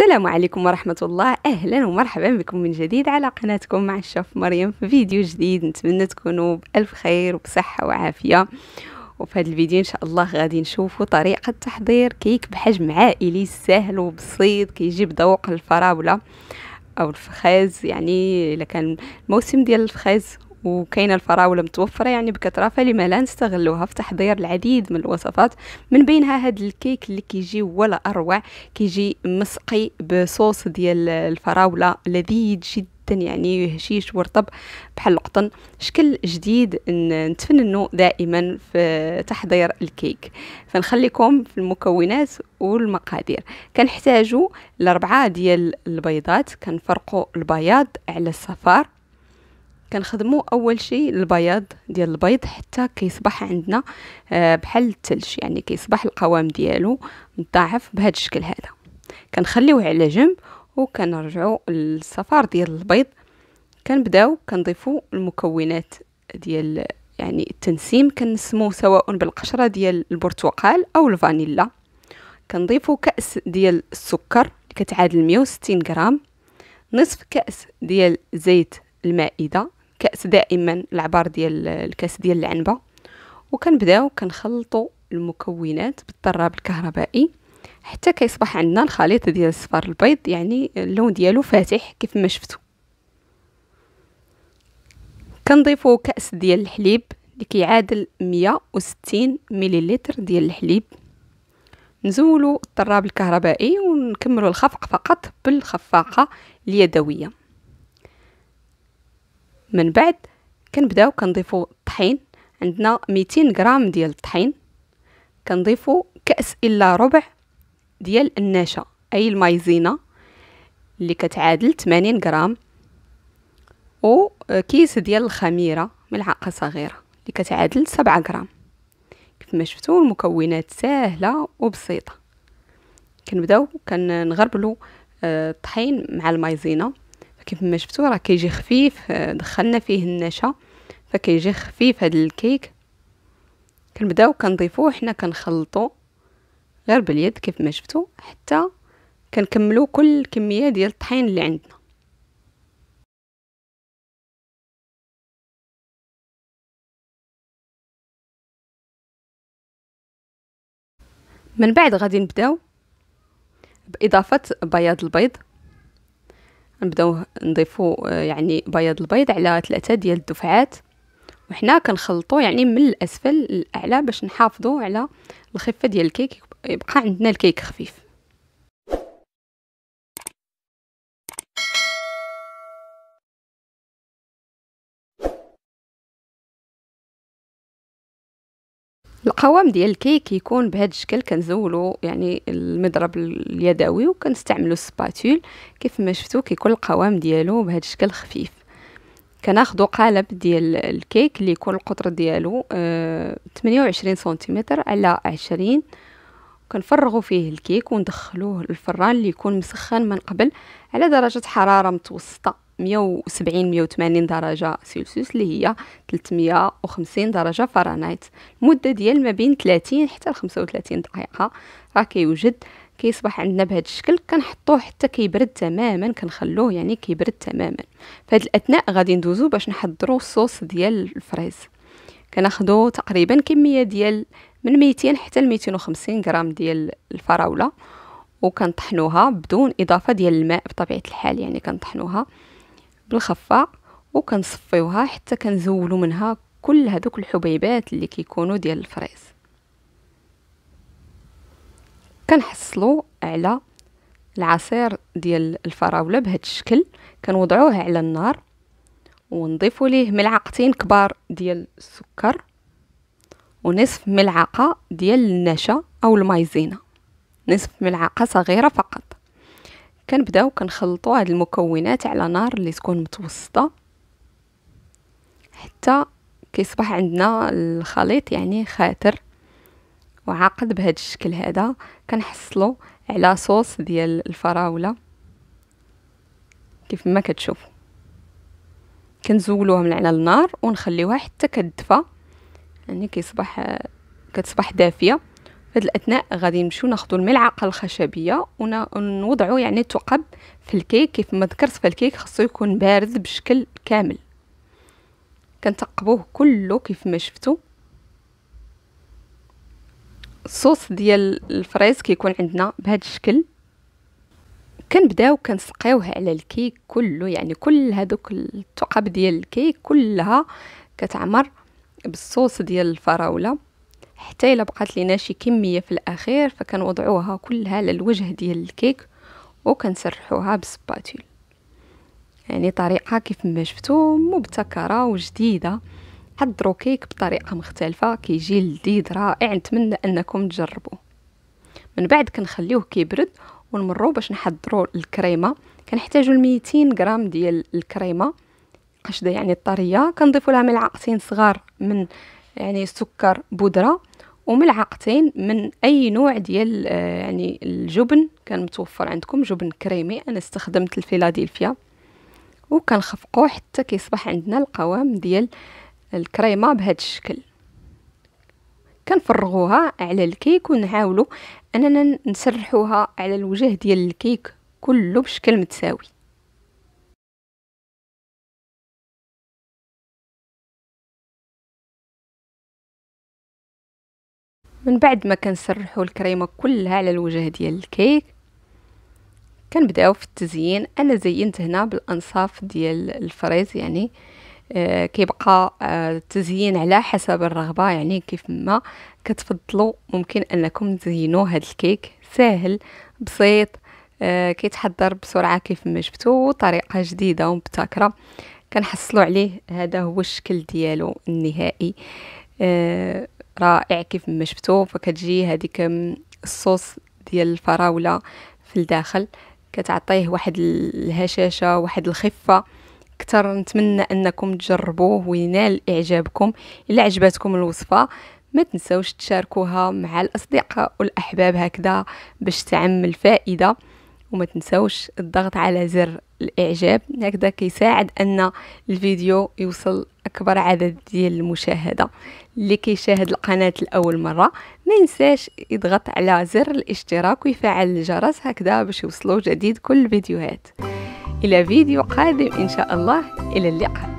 السلام عليكم ورحمة الله أهلا ومرحبا بكم من جديد على قناتكم مع الشاف مريم في فيديو جديد نتمنى تكونوا بألف خير وبصحة وعافية وفي هذا الفيديو إن شاء الله غادي نشوفوا طريقة تحضير كيك بحجم عائلي سهل وبسيط كيجيب ذوق الفراولة أو الفخاز يعني إلا كان الموسم ديال الفخاز وكاينه الفراوله متوفره يعني بكثره فلما لا نستغلوها في تحضير العديد من الوصفات من بينها هذا الكيك اللي كيجي ولا اروع كيجي مسقي بصوص ديال الفراوله لذيذ جدا يعني هشيش ورطب بحال القطن شكل جديد نتفننوا دائما في تحضير الكيك فنخليكم في المكونات والمقادير كنحتاجوا لربعة ديال البيضات كنفرقوا البياض على الصفار كنخدموا اول شيء البياض ديال البيض حتى كيصبح عندنا آه، بحال الثلج يعني كيصبح القوام ديالو مضاعف بهذا الشكل هذا كنخليوه على جنب وكنرجعوا للصفار ديال البيض كنبداو كنضيفوا المكونات ديال يعني التنسيم كنسموه سواء بالقشره ديال البرتقال او الفانيلا كنضيفوا كاس ديال السكر كتعادل 160 غرام نصف كاس ديال زيت المائده كاس دائما العبار ديال الكاس ديال العنبه وكنبداو كنخلطوا المكونات بالطراب الكهربائي حتى كيصبح عندنا الخليط ديال الصفار البيض يعني اللون ديالو فاتح كيف ما شفتوا كنضيفوا كاس ديال الحليب اللي كيعادل 160 مليلتر ديال الحليب نزولوا الطراب الكهربائي ونكملوا الخفق فقط بالخفاقه اليدويه من بعد كنبداو كنضيفو الطحين عندنا 200 غرام ديال الطحين كنضيفو كأس إلا ربع ديال النشا أي المايزينا اللي كتعادل 80 غرام أو كيس ديال الخميرة ملعقة صغيرة اللي كتعادل 7 غرام كيف ما شفتو المكونات سهلة وبسيطة كنبداو كنغربلو آه، الطحين مع المايزينا كيف ما شفتوا راه كيجي خفيف آه، دخلنا فيه النشا فكيجي خفيف هذا الكيك كنبداو كنضيفوه حنا كنخلطو غير باليد كيف ما شفتوا حتى كنكملو كل الكميه ديال الطحين اللي عندنا من بعد غادي نبداو باضافه بياض البيض نبداو نضيفو آه، يعني بياض البيض على ثلاثة ديال الدفعات وحنا كنخلطو يعني من الاسفل للاعلى باش نحافظو على الخفه ديال الكيك يبقى عندنا الكيك خفيف القوام ديال الكيك يكون بهذا الشكل كنزولو يعني المضرب اليدوي وكنستعملو السباتول كيف ما شفتو كيكون القوام ديالو بهذا الشكل خفيف كناخدو قالب ديال الكيك اللي يكون القطر ديالو اه 28 سنتيمتر على 20 كنفرغو فيه الكيك وندخلوه للفران اللي يكون مسخن من قبل على درجه حراره متوسطه 170 180 درجه سلسيوس اللي هي 350 درجه فرنهايت المده ديال ما بين 30 حتى 35 دقيقه راه كيوجد كيصبح عندنا بهذا الشكل كنحطوه حتى كيبرد تماما كنخلوه يعني كيبرد تماما فهاد الاثناء غادي ندوزو باش نحضروا الصوص ديال الفريز كناخذوا تقريبا كميه ديال من 200 حتى ل 250 غرام ديال الفراوله وكنطحنوها بدون اضافه ديال الماء بطبيعه الحال يعني كنطحنوها بالخفاق وكنصفيوها حتى كنزولو منها كل هذوك الحبيبات اللي كيكونوا ديال الفريز كنحصلوا على العصير ديال الفراوله بهذا الشكل كنوضعوه على النار ونضيفوا ليه ملعقتين كبار ديال السكر ونصف ملعقه ديال النشا او المايزينا نصف ملعقه صغيره فقط كنبداو كنخلطوا هاد المكونات على نار اللي تكون متوسطه حتى كيصبح عندنا الخليط يعني خاتر وعاقد بهاد الشكل هذا كنحصلوا على صوص ديال الفراوله كيف ما كتشوفوا كنزولوها من على النار ونخليوها حتى كتدفى يعني كيصبح كتصبح دافيه فهاد الاثناء غادي نمشيو ناخذوا الملعقه الخشبيه ونوضعوا يعني الثقب في الكيك كيف ما ذكرت فالكيك خصو يكون بارد بشكل كامل كنثقبوه كله كيف ما شفتوا الصوص ديال الفريز كيكون عندنا بهذا الشكل كنبداو كنسقيوه على الكيك كله يعني كل هذوك الثقب ديال الكيك كلها كتعمر بالصوص ديال الفراوله حتى إلا بقات لينا شي كمية في الأخير فكنوضعوها كلها على الوجه ديال الكيك وكنسرحوها بالسباتول يعني طريقة كيف ما شفتو مبتكرة وجديدة حضروا كيك بطريقة مختلفة كيجي لذيذ رائع نتمنى أنكم تجربوه من بعد كنخليوه كيبرد ونمرو باش نحضروا الكريمه كنحتاجوا 200 غرام ديال الكريمه قشده يعني الطريه كنضيفوا لها ملعقتين صغار من يعني سكر بودره وملعقتين من اي نوع ديال آه، يعني الجبن كان متوفر عندكم جبن كريمي انا استخدمت الفيلادلفيا وكنخفقوه حتى كيصبح عندنا القوام ديال الكريمه بهذا الشكل كنفرغوها على الكيك ونحاولوا اننا نسرحوها على الوجه ديال الكيك كله بشكل متساوي من بعد ما كنسرحوا الكريمه كلها على الوجه ديال الكيك كنبداو في التزيين انا زينت هنا بالانصاف ديال الفريز يعني آه، كيبقى التزيين آه، على حسب الرغبه يعني كيف ما كتفضلوا ممكن انكم تزينوا هذا الكيك ساهل بسيط آه، كيتحضر بسرعه كيف ما شفتوا وطريقه جديده ومبتكره كنحصلوا عليه هذا هو الشكل ديالو النهائي رائع كيف ما شفتو فكتجي هذيك الصوص ديال الفراوله في الداخل كتعطيه واحد الهشاشه واحد الخفه اكثر نتمنى انكم تجربوه وينال اعجابكم الا عجبتكم الوصفه ما تنسوش تشاركوها مع الاصدقاء والاحباب هكذا باش تعم الفائده وما تنسوش الضغط على زر الاعجاب هكذا كيساعد ان الفيديو يوصل اكبر عدد ديال المشاهده اللي كيشاهد القناه لاول مره ما ينساش يضغط على زر الاشتراك ويفعل الجرس هكذا باش يوصلو جديد كل الفيديوهات الى فيديو قادم ان شاء الله الى اللقاء